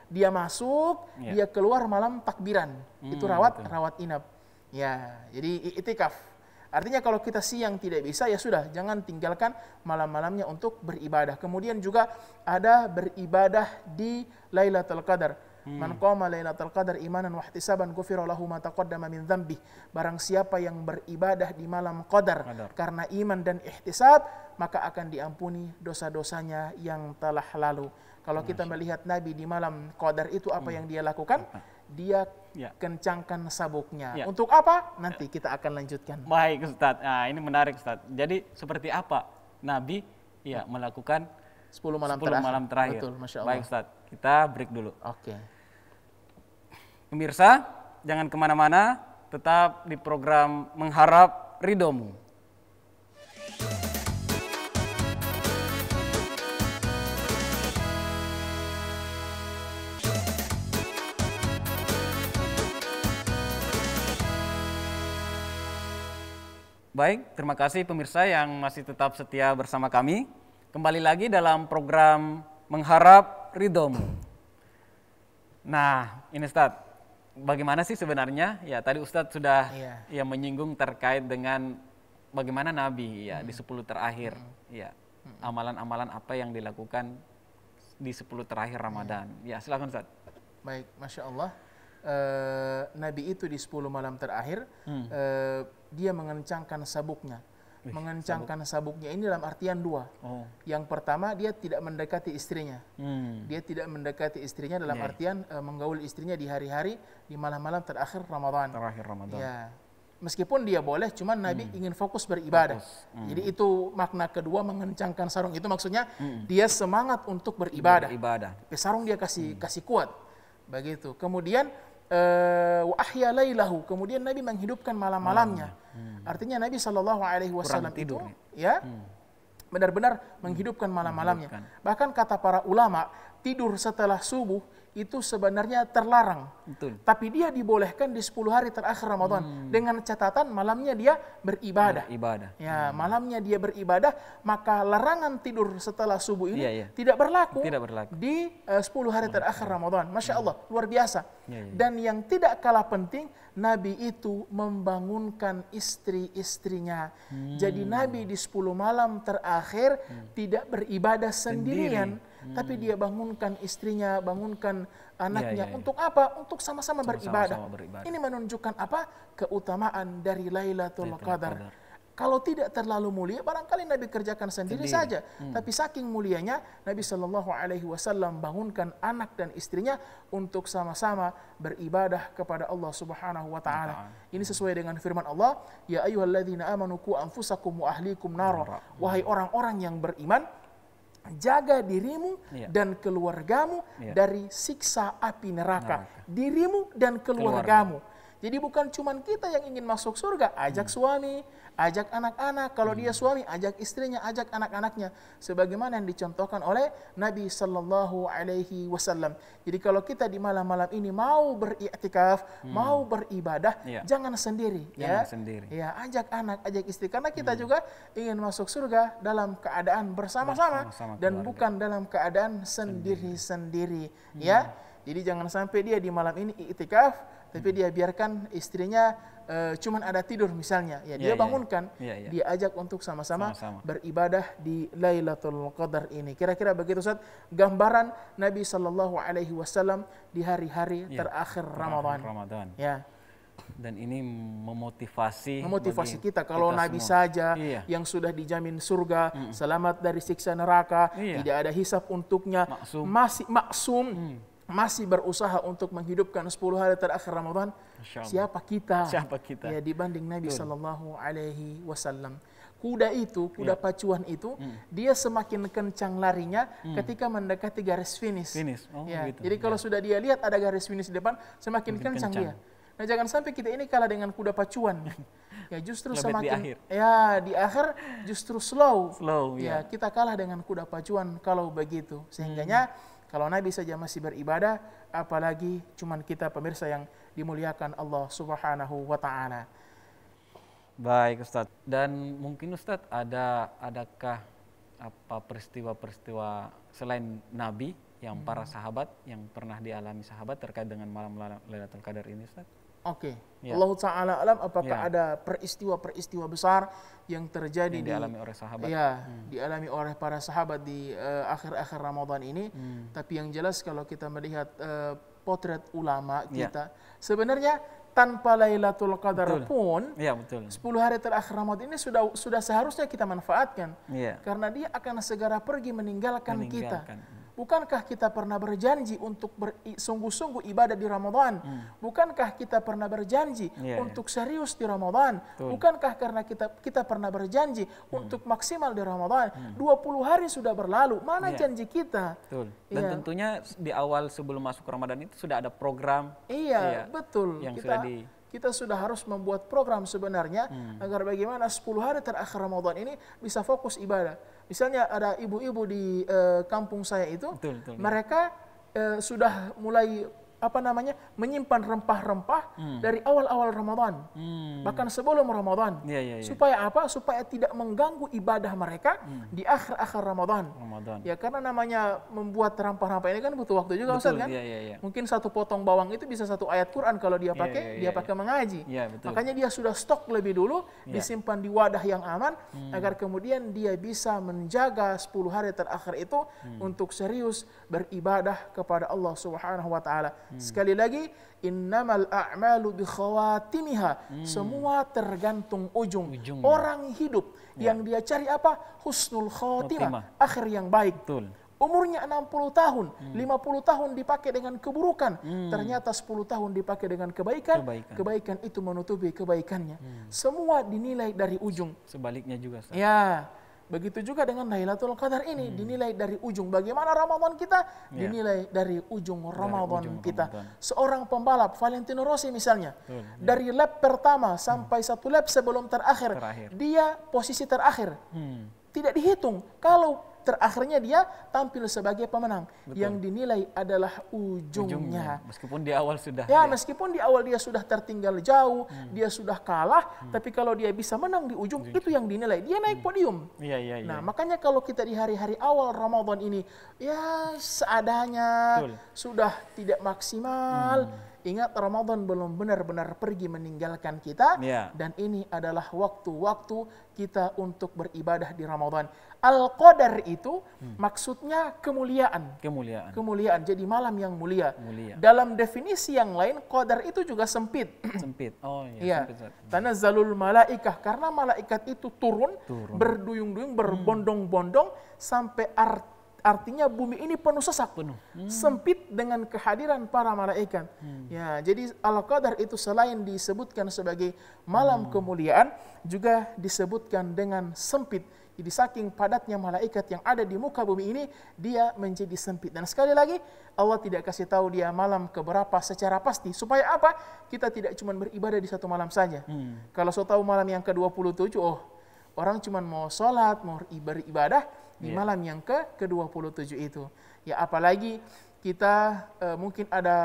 dia masuk, ya. dia keluar malam takbiran. Hmm, itu rawat betul. rawat inap. Ya, jadi itikaf. Artinya kalau kita siang tidak bisa ya sudah jangan tinggalkan malam-malamnya untuk beribadah. Kemudian juga ada beribadah di Lailatul Qadar. Hmm. Man qama lailatul qadar imanan wa ihtisaban ghufira lahu ma taqaddama min dhanbi. Barang siapa yang beribadah di malam qadar, qadar. karena iman dan ihtisab, maka akan diampuni dosa-dosanya yang telah lalu. Kalau hmm. kita melihat Nabi di malam qadar itu apa hmm. yang dia lakukan? Ah, ah. Dia ya. kencangkan sabuknya. Ya. Untuk apa? Nanti kita akan lanjutkan. Baik Ustaz. Nah, ini menarik Ustaz. Jadi seperti apa Nabi ya melakukan 10 malam 10 terakhir. malam terakhir. Betul, Masya Allah. Baik Ustaz. Kita break dulu. Oke. Okay. Pemirsa, jangan kemana-mana, tetap di program Mengharap Ridomu. Baik, terima kasih pemirsa yang masih tetap setia bersama kami. Kembali lagi dalam program mengharap ridhomu. Nah, ini Ustaz, bagaimana sih sebenarnya? Ya, tadi Ustadz sudah iya. ya menyinggung terkait dengan bagaimana Nabi ya hmm. di 10 terakhir, hmm. ya hmm. amalan-amalan apa yang dilakukan di sepuluh terakhir hmm. Ramadan. Hmm. Ya, silakan Ustadz. Baik, masya Allah. Uh, Nabi itu di 10 malam terakhir hmm. uh, dia mengencangkan sabuknya mengencangkan sabuk. sabuknya ini dalam artian dua. Oh. Yang pertama dia tidak mendekati istrinya. Hmm. Dia tidak mendekati istrinya dalam yeah. artian e, menggaul istrinya di hari-hari di malam-malam terakhir Ramadan. Terakhir Ramadan. Ya. Meskipun dia boleh, cuman Nabi hmm. ingin fokus beribadah. Fokus. Hmm. Jadi itu makna kedua mengencangkan sarung itu maksudnya hmm. dia semangat untuk beribadah. Beribadah. sarung dia kasih hmm. kasih kuat. Begitu. Kemudian Eh, wa ahya lailahu. Kemudian Nabi menghidupkan malam-malamnya. Hmm. Artinya Nabi saw alaihi wasallam itu ya hmm. benar-benar hmm. menghidupkan malam-malamnya. Bahkan kata para ulama, tidur setelah subuh itu sebenarnya terlarang. Betul. Tapi dia dibolehkan di 10 hari terakhir Ramadan hmm. dengan catatan malamnya dia beribadah. Beribadah. Ya, hmm. malamnya dia beribadah, maka larangan tidur setelah subuh ini ya, ya. tidak berlaku. Tidak berlaku. Di eh, uh, 10 hari terakhir Ramadan. Masya hmm. Allah, hmm. luar biasa. Ya, ya. Dan yang tidak kalah penting, Nabi itu membangunkan istri-istrinya. Hmm. Jadi Nabi di 10 malam terakhir hmm. tidak beribadah sendirian. Sendiri tapi dia bangunkan istrinya, bangunkan anaknya. Ya, ya, ya. Untuk iya. apa? Untuk sama-sama beribadah. beribadah. Ini menunjukkan apa? Keutamaan dari Lailatul Qadar. Kalau tidak terlalu mulia, barangkali Nabi kerjakan sendiri, sendiri. saja. Hmm. Tapi saking mulianya, Nabi Shallallahu Alaihi Wasallam bangunkan anak dan istrinya untuk sama-sama beribadah kepada Allah Subhanahu Wa Taala. Ini sesuai dengan firman Allah, Ya ayuhalladzina amanuku anfusakum wa ahlikum naro. Wahai orang-orang yang beriman, jaga dirimu yeah. dan keluargamu yeah. dari siksa api neraka. neraka. Dirimu dan keluargamu. Keluarga jadi bukan cuman kita yang ingin masuk surga, ajak hmm. suami, ajak anak-anak. Kalau hmm. dia suami, ajak istrinya, ajak anak-anaknya. Sebagaimana yang dicontohkan oleh Nabi Shallallahu Alaihi Wasallam. Jadi kalau kita di malam-malam ini mau beriktikaf, hmm. mau beribadah, iya. ya. jangan sendiri. Jangan ya. sendiri. Ya, ajak anak, ajak istri. Karena kita hmm. juga ingin masuk surga dalam keadaan bersama-sama dan keluarga. bukan dalam keadaan sendiri-sendiri. Ya. Hmm. Ya. Jadi jangan sampai dia di malam ini iktikaf tapi dia biarkan istrinya uh, cuman ada tidur misalnya ya dia yeah, ya. bangunkan yeah, yeah. dia ajak untuk sama-sama beribadah di Lailatul Qadar ini kira-kira begitu Ustaz gambaran Nabi Shallallahu alaihi wasallam di hari-hari ya, terakhir Ramadan. Ramadan ya dan ini memotivasi memotivasi kita kalau kita nabi semua. saja iya. yang sudah dijamin surga mm -mm. selamat dari siksa neraka iya. tidak ada hisap untuknya maksum. masih maksum mm masih berusaha untuk menghidupkan 10 hari terakhir Ramadan, siapa kita? Siapa kita? Ya dibanding Nabi Shallallahu Alaihi Wasallam. Kuda itu, kuda ya. pacuan itu, hmm. dia semakin kencang larinya hmm. ketika mendekati garis finish. finish. Oh, ya. gitu. Jadi kalau ya. sudah dia lihat ada garis finish di depan, semakin kencang, kencang dia. Nah jangan sampai kita ini kalah dengan kuda pacuan. ya justru Lebih semakin di akhir. ya di akhir justru slow. Slow. Ya, ya kita kalah dengan kuda pacuan kalau begitu. Sehingganya hmm kalau Nabi saja masih beribadah, apalagi cuman kita pemirsa yang dimuliakan Allah Subhanahu wa taala. Baik Ustadz, dan mungkin Ustadz ada adakah apa peristiwa-peristiwa selain Nabi yang hmm. para sahabat yang pernah dialami sahabat terkait dengan malam Lailatul Qadar ini Ustadz? Oke. Okay. Ya. Allah Ta'ala alam apakah ya. ada peristiwa-peristiwa besar yang terjadi yang dialami di, oleh sahabat. Ya, hmm. dialami oleh para sahabat di eh, akhir-akhir uh, Ramadan ini. Hmm. Tapi yang jelas kalau kita melihat uh, potret ulama ya. kita, ya. sebenarnya tanpa Lailatul Qadar betul. pun ya, betul. 10 hari terakhir Ramadan ini sudah sudah seharusnya kita manfaatkan. Ya. Karena dia akan segera pergi meninggalkan, meninggalkan. kita. Bukankah kita pernah berjanji untuk sungguh-sungguh ibadah di Ramadan? Hmm. Bukankah kita pernah berjanji yeah, iya. untuk yeah. serius di Ramadan? Betul. Bukankah karena kita kita pernah berjanji hmm. untuk maksimal di Ramadan? Hmm. 20 hari sudah berlalu, mana yeah. janji kita? Betul. Dan yeah. tentunya di awal sebelum masuk Ramadan itu sudah ada program. Iya, yeah, betul. Yang kita, sudah di kita sudah harus membuat program sebenarnya hmm. agar bagaimana 10 hari terakhir Ramadan ini bisa fokus ibadah. Misalnya ada ibu-ibu di uh, kampung saya itu, betul, betul, ya. mereka uh, sudah mulai apa namanya menyimpan rempah-rempah hmm. dari awal-awal Ramadan hmm. bahkan sebelum Ramadan ya, ya, ya. supaya apa supaya tidak mengganggu ibadah mereka hmm. di akhir-akhir Ramadan. Ramadan ya karena namanya membuat rempah-rempah ini kan butuh waktu juga maksudnya Ustaz kan ya, ya, ya. mungkin satu potong bawang itu bisa satu ayat Quran kalau dia iya, pakai ya, ya, ya, dia iya, pakai iya. mengaji ya, betul. makanya dia sudah stok lebih dulu ya. disimpan di wadah yang aman hmm. agar kemudian dia bisa menjaga 10 hari terakhir itu hmm. untuk serius beribadah kepada Allah Subhanahu wa taala Hmm. Sekali lagi, innamal a'malu khawatimiha. Hmm. Semua tergantung ujung. ujung. Orang hidup ya. yang dia cari apa? Husnul khotimah, akhir yang baik. Betul. Umurnya 60 tahun, hmm. 50 tahun dipakai dengan keburukan, hmm. ternyata 10 tahun dipakai dengan kebaikan, kebaikan, kebaikan itu menutupi kebaikannya. Hmm. Semua dinilai dari ujung. Sebaliknya juga. Ya, Begitu juga dengan Lailatul Qadar ini hmm. dinilai dari ujung. Bagaimana Ramadan kita yeah. dinilai dari ujung Ramadan kita. Ramadan. Seorang pembalap Valentino Rossi misalnya, ya. dari lap pertama sampai hmm. satu lap sebelum terakhir, terakhir, dia posisi terakhir. Hmm. Tidak dihitung. Kalau terakhirnya dia tampil sebagai pemenang. Betul. Yang dinilai adalah ujungnya. ujungnya. Meskipun di awal sudah ya, dia. meskipun di awal dia sudah tertinggal jauh, hmm. dia sudah kalah, hmm. tapi kalau dia bisa menang di ujung, ujung. itu yang dinilai. Dia naik hmm. podium. ya ya ya. Nah, makanya kalau kita di hari-hari awal Ramadan ini ya seadanya Betul. sudah tidak maksimal. Hmm Ingat Ramadan belum benar-benar pergi meninggalkan kita yeah. dan ini adalah waktu-waktu kita untuk beribadah di Ramadan. Al-Qadar itu hmm. maksudnya kemuliaan. Kemuliaan. Kemuliaan. Jadi malam yang mulia. mulia. Dalam definisi yang lain qadar itu juga sempit. sempit. Oh iya. Yeah. Sempit. Hmm. malaikah karena malaikat itu turun, turun. berduyung-duyung, hmm. berbondong-bondong sampai arti Artinya bumi ini penuh sesak, penuh. Hmm. sempit dengan kehadiran para malaikat. Hmm. Ya, jadi Al-Qadar itu selain disebutkan sebagai malam hmm. kemuliaan, juga disebutkan dengan sempit. Jadi saking padatnya malaikat yang ada di muka bumi ini, dia menjadi sempit. Dan sekali lagi, Allah tidak kasih tahu dia malam keberapa secara pasti. Supaya apa? Kita tidak cuma beribadah di satu malam saja. Hmm. Kalau so tahu malam yang ke-27, oh orang cuma mau sholat, mau beribadah, di iya. yeah. malam yang ke ke-27 itu. Ya apalagi kita uh, mungkin ada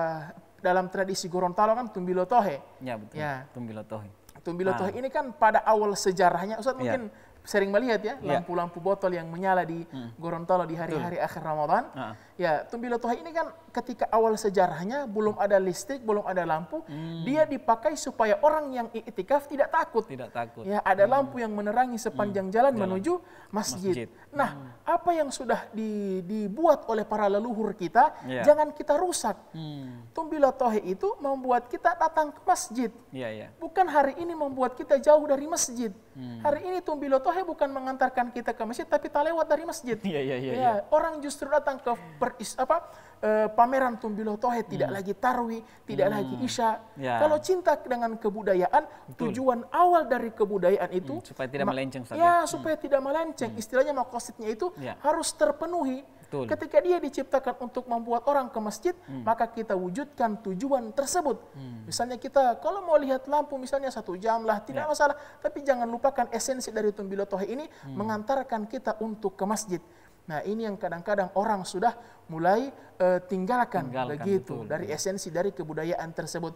dalam tradisi Gorontalo kan tumbilo tohe. Ya betul. Ya. Tumbilo tohe. Tumbilo ah. tohe ini kan pada awal sejarahnya Ustaz iya. mungkin sering melihat ya iya. lampu-lampu botol yang menyala di hmm. Gorontalo di hari-hari akhir Ramadan. Uh. Ya, tumbilo tohe ini kan ketika awal sejarahnya belum ada listrik, belum ada lampu, hmm. dia dipakai supaya orang yang iktikaf tidak takut. Tidak takut. Ya, ada hmm. lampu yang menerangi sepanjang hmm. jalan, jalan menuju masjid. masjid. Nah, hmm. apa yang sudah di, dibuat oleh para leluhur kita, yeah. jangan kita rusak. Hmm. Tumbila tohe itu membuat kita datang ke masjid. Yeah, yeah. Bukan hari ini membuat kita jauh dari masjid. Hmm. Hari ini tumbila tohe bukan mengantarkan kita ke masjid, tapi tak lewat dari masjid. Yeah, yeah, yeah, ya, yeah. Ya, ya, ya. Orang justru datang ke per, apa Eh, pameran Tumbilo Tohe, hmm. tidak lagi Tarwi, tidak hmm. lagi Isya. Ya. Kalau cinta dengan kebudayaan, Betul. tujuan awal dari kebudayaan itu hmm. supaya tidak melenceng. ya, ya? Hmm. supaya hmm. tidak melenceng. Hmm. Istilahnya makosidnya itu ya. harus terpenuhi. Betul. Ketika dia diciptakan untuk membuat orang ke masjid, hmm. maka kita wujudkan tujuan tersebut. Hmm. Misalnya kita kalau mau lihat lampu misalnya satu jam lah, tidak ya. masalah. Tapi jangan lupakan esensi dari Tumbilo Tohe ini hmm. mengantarkan kita untuk ke masjid. Nah, ini yang kadang-kadang orang sudah mulai uh, tinggalkan, tinggalkan begitu betul. dari esensi dari kebudayaan tersebut.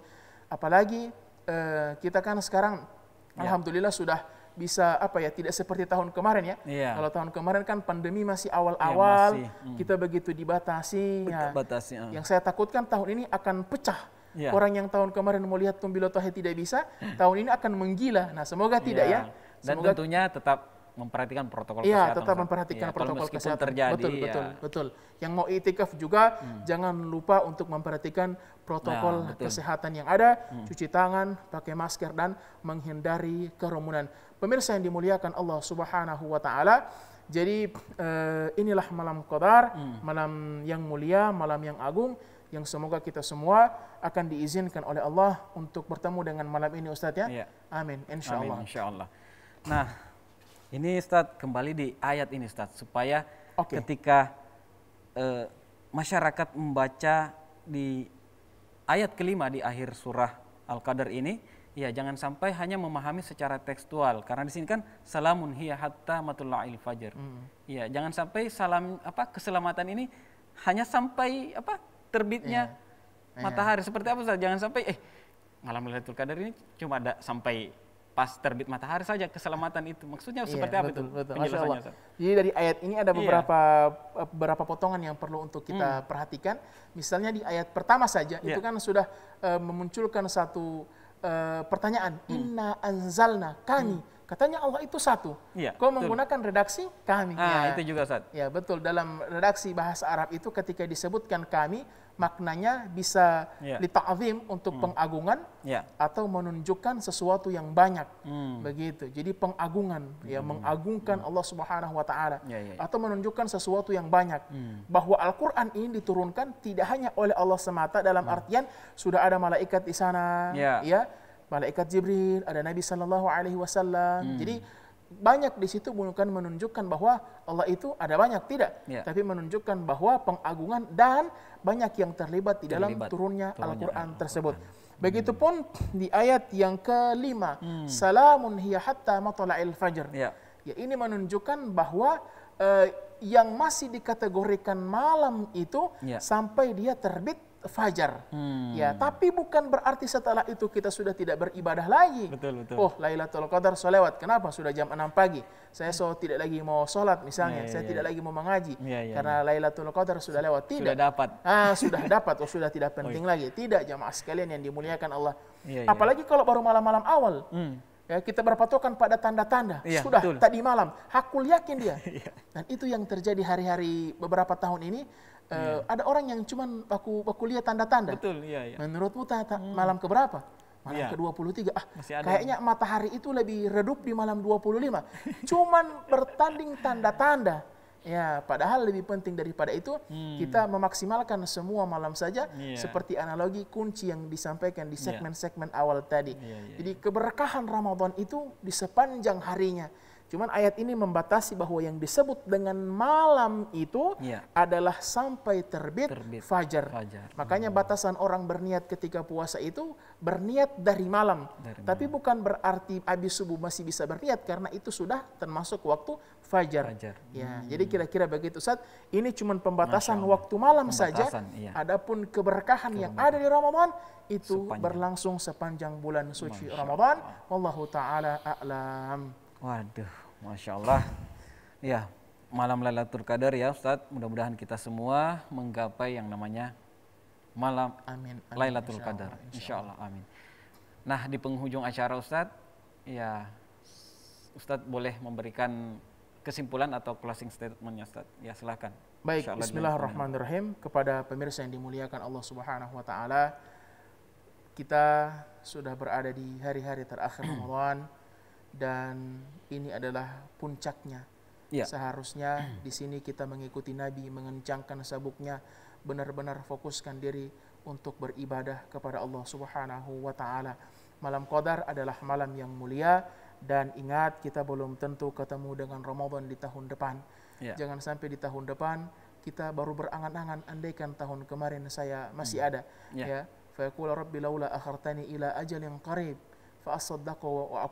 Apalagi uh, kita kan sekarang ya. alhamdulillah sudah bisa apa ya tidak seperti tahun kemarin ya. ya. Kalau tahun kemarin kan pandemi masih iya, awal-awal, ya, hmm. kita begitu dibatasi. Ya. Batasi, uh. Yang saya takutkan tahun ini akan pecah. Ya. Orang yang tahun kemarin mau lihat Tumbilo Tohe tidak bisa, tahun ini akan menggila. Nah, semoga tidak ya. ya. Dan semoga... tentunya tetap memperhatikan protokol ya, kesehatan. Iya, tetap memperhatikan ya, protokol kesehatan. Terjadi, betul, ya. betul, betul. Yang mau itikaf juga hmm. jangan lupa untuk memperhatikan protokol nah, kesehatan yang ada, hmm. cuci tangan, pakai masker dan menghindari kerumunan. Pemirsa yang dimuliakan Allah Subhanahu wa taala, jadi uh, inilah malam qadar, hmm. malam yang mulia, malam yang agung yang semoga kita semua akan diizinkan oleh Allah untuk bertemu dengan malam ini Ustaz ya. ya. Amin insyaallah. Amin insyaallah. Nah, ini Ustaz kembali di ayat ini Ustaz supaya okay. ketika e, masyarakat membaca di ayat kelima di akhir surah Al-Qadar ini Ya, jangan sampai hanya memahami secara tekstual karena di sini kan salamun hiya hatta matula'il fajar. Hmm. Ya, jangan sampai salam apa keselamatan ini hanya sampai apa terbitnya yeah. Iya. matahari yeah. seperti apa Ustaz? Jangan sampai eh malam Lailatul Qadar ini cuma ada sampai pas terbit matahari saja keselamatan itu. Maksudnya iya, seperti apa betul, itu betul. penjelasannya? Jadi dari ayat ini ada iya. beberapa iya. beberapa potongan yang perlu untuk kita hmm. perhatikan. Misalnya di ayat pertama saja yeah. itu kan sudah uh, memunculkan satu uh, pertanyaan, hmm. "Inna anzalna kami" hmm. Katanya Allah itu satu. Ya, Kau betul. menggunakan redaksi kami. Ah, ya. itu juga satu. Ya, betul. Dalam redaksi bahasa Arab itu ketika disebutkan kami, maknanya bisa yeah. lita'zim untuk mm. pengagungan yeah. atau menunjukkan sesuatu yang banyak mm. begitu jadi pengagungan mm. ya hmm. mengagungkan mm. Allah Subhanahu wa taala yeah, yeah, yeah. atau menunjukkan sesuatu yang banyak mm. bahwa Al-Qur'an ini diturunkan tidak hanya oleh Allah semata dalam mm. artian sudah ada malaikat di sana yeah. ya malaikat Jibril ada Nabi sallallahu alaihi wasallam mm. jadi banyak di situ bukan menunjukkan bahwa Allah itu ada banyak tidak, ya. tapi menunjukkan bahwa pengagungan dan banyak yang terlibat di dalam terlibat. turunnya, turunnya Al-Qur'an Al tersebut. Hmm. Begitupun di ayat yang kelima, hmm. salamun hiya hatta matla'il fajr. Ya. ya ini menunjukkan bahwa eh, yang masih dikategorikan malam itu ya. sampai dia terbit fajar. Hmm. Ya, tapi bukan berarti setelah itu kita sudah tidak beribadah lagi. Betul, betul. Oh, Lailatul Qadar Kenapa? Sudah jam 6 pagi. Saya so tidak lagi mau sholat misalnya. Ya, ya, saya iya. tidak lagi mau mengaji. Ya, ya, karena ya. Lailatul Qadar sudah lewat. Tidak. Sudah dapat. Ah, sudah dapat. Oh, sudah tidak oh, iya. penting lagi. Tidak, jamaah sekalian yang dimuliakan Allah. Ya, ya. Apalagi kalau baru malam-malam awal. Hmm. Ya, kita berpatokan pada tanda-tanda. Ya, Sudah betul. tadi malam, hakul yakin dia. Iya. Dan itu yang terjadi hari-hari beberapa tahun ini yeah. Iya. Ada orang yang cuma aku aku lihat tanda-tanda. Betul, iya, iya. Menurutmu tata, hmm. malam berapa? Malam yeah. ke-23. Ah, Masih ada. kayaknya matahari itu lebih redup di malam 25. cuman bertanding tanda-tanda. Ya, padahal lebih penting daripada itu hmm. kita memaksimalkan semua malam saja yeah. seperti analogi kunci yang disampaikan di iya. segmen-segmen awal tadi. Yeah, yeah, Jadi iya. keberkahan Ramadan itu di sepanjang harinya. Cuman ayat ini membatasi bahwa yang disebut dengan malam itu ya. adalah sampai terbit, terbit. Fajar. fajar. Makanya hmm. batasan orang berniat ketika puasa itu berniat dari malam. Dari Tapi malam. bukan berarti habis subuh masih bisa berniat karena itu sudah termasuk waktu fajar. fajar. Ya, hmm. jadi kira-kira begitu Ustaz. Ini cuman pembatasan waktu malam pembatasan, saja. Iya. Adapun keberkahan, yang ada di Ramadan itu sepanjang. berlangsung sepanjang bulan suci Masya Ramadan. Wallahu taala a'lam. Waduh. Masya Allah. Ya, malam Lailatul Qadar ya Ustadz. Mudah-mudahan kita semua menggapai yang namanya malam amin, amin. Lailatul Insya Qadar. Insya, Insya Allah. amin. Nah, di penghujung acara Ustadz, ya Ustadz boleh memberikan kesimpulan atau closing statementnya Ustadz. Ya, silahkan. Baik, bismillahirrahmanirrahim. Kepada pemirsa yang dimuliakan Allah Subhanahu wa taala, kita sudah berada di hari-hari terakhir Ramadan dan ini adalah puncaknya. Ya. Seharusnya di sini kita mengikuti Nabi, mengencangkan sabuknya, benar-benar fokuskan diri untuk beribadah kepada Allah Subhanahu wa taala. Malam Qadar adalah malam yang mulia dan ingat kita belum tentu ketemu dengan Ramadan di tahun depan. Ya. Jangan sampai di tahun depan kita baru berangan-angan andaikan tahun kemarin saya masih hmm. ada. Iya. Ya. ya. Fa rabbi laula akhartani ila ajalin qarib wa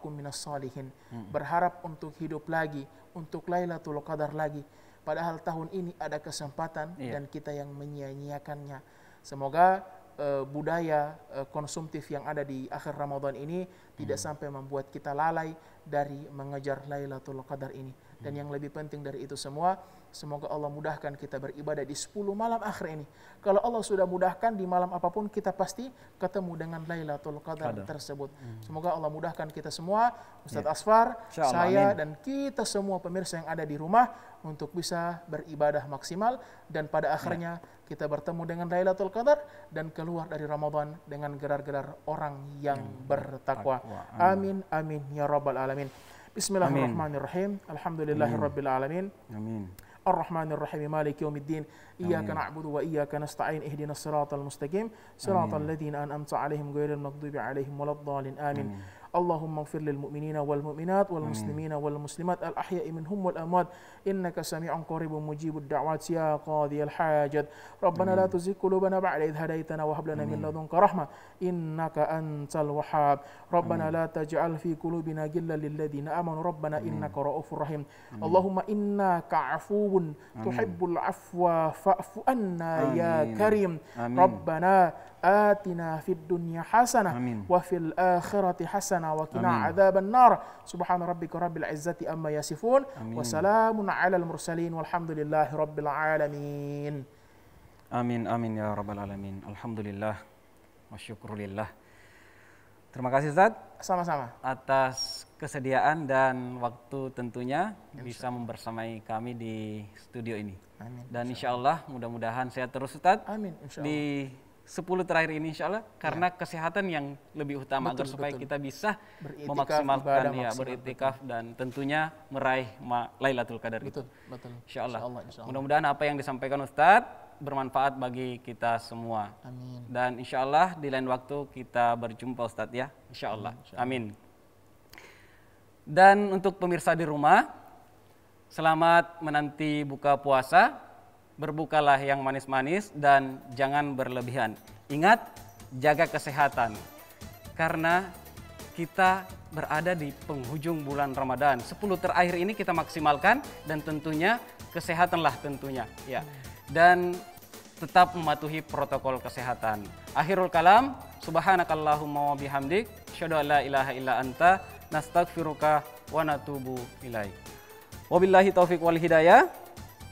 minas hmm. Berharap untuk hidup lagi, untuk Lailatul Qadar lagi. Padahal tahun ini ada kesempatan yeah. dan kita yang menyia-nyiakannya. Semoga uh, budaya uh, konsumtif yang ada di akhir Ramadan ini hmm. tidak sampai membuat kita lalai dari mengejar Lailatul Qadar ini. Dan yang lebih penting dari itu semua, semoga Allah mudahkan kita beribadah di 10 malam akhir ini. Kalau Allah sudah mudahkan di malam apapun, kita pasti ketemu dengan Lailatul Qadar tersebut. Hmm. Semoga Allah mudahkan kita semua, Ustadz ya. Asfar, Allah, saya amin. dan kita semua pemirsa yang ada di rumah untuk bisa beribadah maksimal dan pada ya. akhirnya ya. kita bertemu dengan Lailatul Qadar dan keluar dari Ramadan dengan gerar-gerar orang yang bertakwa. Amin amin ya rabbal alamin. بسم الله أمين. الرحمن الرحيم الحمد لله أمين. رب العالمين أمين الرحمن الرحيم مالك يوم الدين إياك نعبد وإياك نستعين اهدنا الصراط المستقيم صراط الذين أنعمت عليهم غير المغضوب عليهم ولا الضالين آمين, أمين. اللهم اغفر للمؤمنين والمؤمنات والمسلمين والمسلمات الأحياء منهم والأموات إنك سميع قريب مجيب الدعوات يا قاضي الحاجات ربنا لا تزغ قلوبنا بعد إذ هديتنا وهب لنا من لدنك رحمة إنك أنت الوهاب ربنا لا تجعل في قلوبنا غلا للذين آمنوا ربنا إنك رؤوف رحيم اللهم إنك عفو تحب العفو فاعف عنا يا كريم ربنا atina fid dunya hasanah wa fil akhirati hasanah wa qina adzaban nar subhana rabbika rabbil izzati amma yasifun Amin. wa salamun alal mursalin walhamdulillahi rabbil alamin Amin amin ya rabbal alamin alhamdulillah wasyukrulillah Terima kasih Ustaz. Sama-sama. Atas kesediaan dan waktu tentunya insya. bisa membersamai kami di studio ini. Amin. Dan insya Allah, Allah mudah-mudahan saya terus Ustaz. Amin. Insya Allah. Di 10 terakhir ini insya Allah karena ya. kesehatan yang lebih utama betul, agar supaya kita bisa beritikaf, memaksimalkan ya maksimal, betul. dan tentunya meraih ma Lailatul Qadar betul, itu. Betul. Insya Allah. Allah, Allah. Mudah-mudahan apa yang disampaikan Ustadz bermanfaat bagi kita semua. Amin. Dan insya Allah di lain waktu kita berjumpa Ustadz ya. Insya Allah. Amin. Insya Allah. Amin. Dan untuk pemirsa di rumah, selamat menanti buka puasa berbukalah yang manis-manis dan jangan berlebihan. Ingat, jaga kesehatan. Karena kita berada di penghujung bulan Ramadan. 10 terakhir ini kita maksimalkan dan tentunya kesehatanlah tentunya. Ya. Dan tetap mematuhi protokol kesehatan. Akhirul kalam, subhanakallahumma wa bihamdik, ilaha illa anta, Nastagfiruka wa natubu ilaih. Wabillahi taufiq wal hidayah.